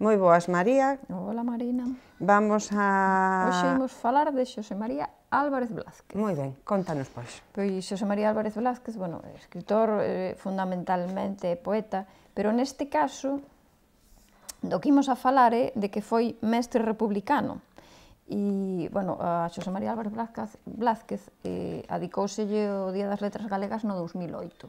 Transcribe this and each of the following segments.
Moi boas, María. Hola, Marina. Vamos a... Hoxe imos falar de Xosé María Álvarez Blázquez. Moi ben, contanos, pois. Pois Xosé María Álvarez Blázquez, bueno, escritor eh, fundamentalmente poeta, pero neste caso do que imos a falar é de que foi mestre republicano. E, bueno, a Xosé María Álvarez Blázquez, Blázquez eh, adicouse o Día das Letras Galegas no 2008.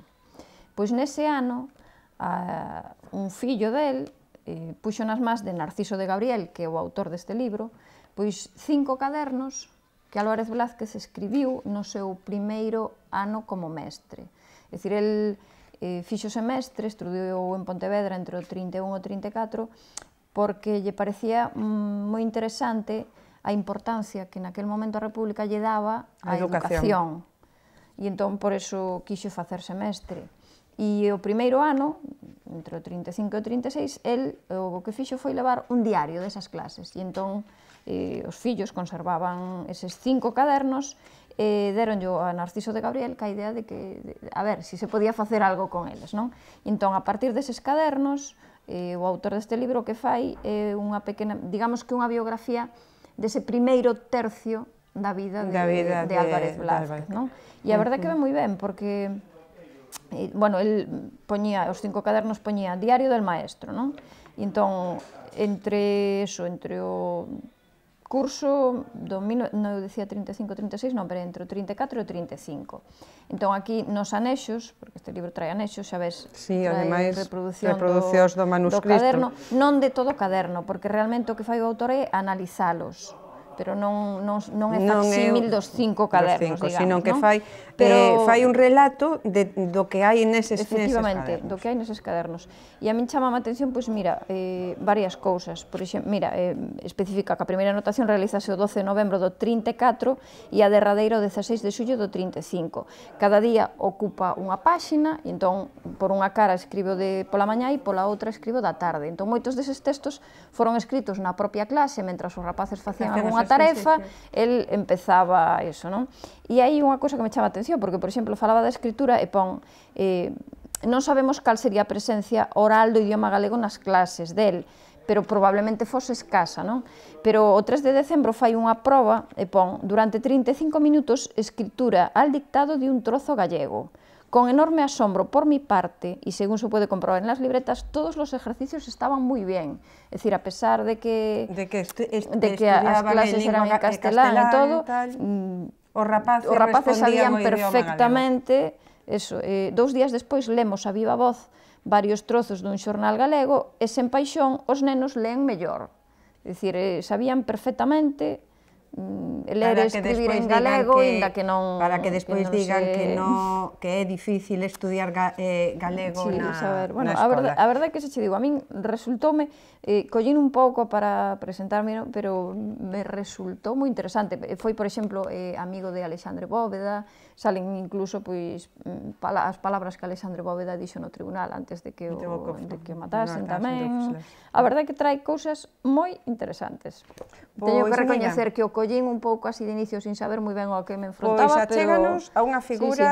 Pois nese ano, a, un fillo del eh, puxo nas más de Narciso de Gabriel, que é o autor deste libro, pois cinco cadernos que Álvarez Velázquez escribiu no seu primeiro ano como mestre. É dicir, el eh, fixo semestre, estudiou en Pontevedra entre o 31 e o 34, porque lle parecía mm, moi interesante a importancia que naquel momento a República lle daba a, a educación. educación. E entón, por eso, quixo facer semestre. E o primeiro ano, entre o 35 e o 36, el o que fixo foi levar un diario desas clases. E entón eh, os fillos conservaban eses cinco cadernos e eh, yo a Narciso de Gabriel ca idea de que, de, a ver, se si se podía facer algo con eles, non? Entón, a partir deses cadernos, eh, o autor deste libro que fai é eh, unha pequena, digamos que unha biografía dese primeiro tercio da vida de, da vida de, de, de Álvarez Blázquez, non? E a verdade que ve moi ben, porque e, eh, bueno, el poñía, os cinco cadernos poñía Diario del Maestro, non? E entón, entre eso, entre o curso do, non eu dicía 35, 36, non, pero entre o 34 e o 35. Entón, aquí nos anexos, porque este libro trae anexos, xa ves, sí, trae ademais, reproducción reproducións do, do manuscrito. Do caderno, non de todo o caderno, porque realmente o que fai o autor é analizalos pero non, non, non é facsímil dos cinco cadernos, cinco, digamos. Sino que non? fai, pero... eh, fai un relato de, do que hai neses, Efectivamente, neses cadernos. do que hai neses cadernos. E a min chama a atención, pois, pues, mira, eh, varias cousas. Por exemplo, mira, eh, especifica que a primeira anotación realizase o 12 de novembro do 34 e a derradeira o 16 de xullo do 35. Cada día ocupa unha páxina, e entón por unha cara escribo de pola mañá e pola outra escribo da tarde. Entón, moitos deses textos foron escritos na propia clase, mentras os rapaces facían algunha tarefa, el empezaba eso, non? E hai unha cousa que me chama a atención, porque, por exemplo, falaba da escritura e pon... Eh, non sabemos cal sería a presencia oral do idioma galego nas clases del, pero probablemente fose escasa, non? Pero o 3 de decembro fai unha proba e pon durante 35 minutos escritura al dictado de un trozo gallego. Con enorme asombro por mi parte, y según se puede comprobar en las libretas, todos los ejercicios estaban muy bien. Es decir, a pesar de que, de que, de que las clases eran en castelán, todo, y todo, mm, os rapaces, o rapaces sabían perfectamente eso. Eh, dous días despois lemos a viva voz varios trozos dun xornal galego e sen paixón os nenos leen mellor. É dicir, eh, sabían perfectamente Mm, ler e escribir en galego, que, inda que non... Para que despois que digan se... que, no, que é difícil estudiar ga, eh, galego sí, na, saber. Bueno, na a verdade, a verdade que se che digo, a min resultoume, eh, collín un pouco para presentarme, no, pero me resultou moi interesante. Eh, foi, por exemplo, eh, amigo de Alexandre Bóveda, salen incluso pois mm, pala, as palabras que Alexandre Bóveda dixo no tribunal antes de que o, de que o matasen no, tamén. A verdade que trae cousas moi interesantes. Pois, Teño que pois, recoñecer que o collín un pouco así de inicio sin saber moi ben o que me enfrontaba, pois, achéganos pero... a unha figura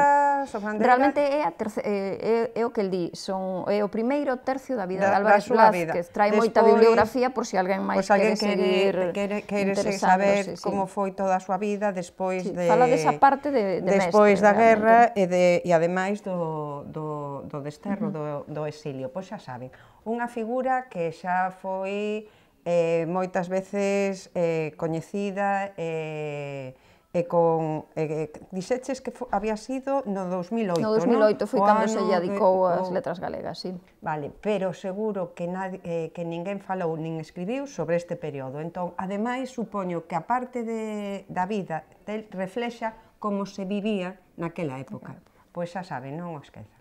sí, sí. Realmente é, a terce... é, é, é o que el di, son é o primeiro tercio da vida da, de Álvarez Blas, vida. que trae Despois, moita bibliografía por si alguén máis pues, pois quere seguir quere, quere, quere saber sí, como foi toda a súa vida despois sí, de... Fala desa parte de, de Despois mestre, da guerra realmente. e, de, e ademais do, do, do desterro, uh -huh. do, do exilio. Pois xa saben, unha figura que xa foi eh, moitas veces eh, coñecida eh, e con eh, dixeches que había sido no 2008, No 2008 ¿no? foi cando se lle adicou as letras galegas, sí. Vale, pero seguro que nadie, eh, que ninguén falou nin escribiu sobre este período. Entón, ademais, supoño que a parte de, da vida del reflexa como se vivía naquela época. Pois xa sabe, non o esqueza.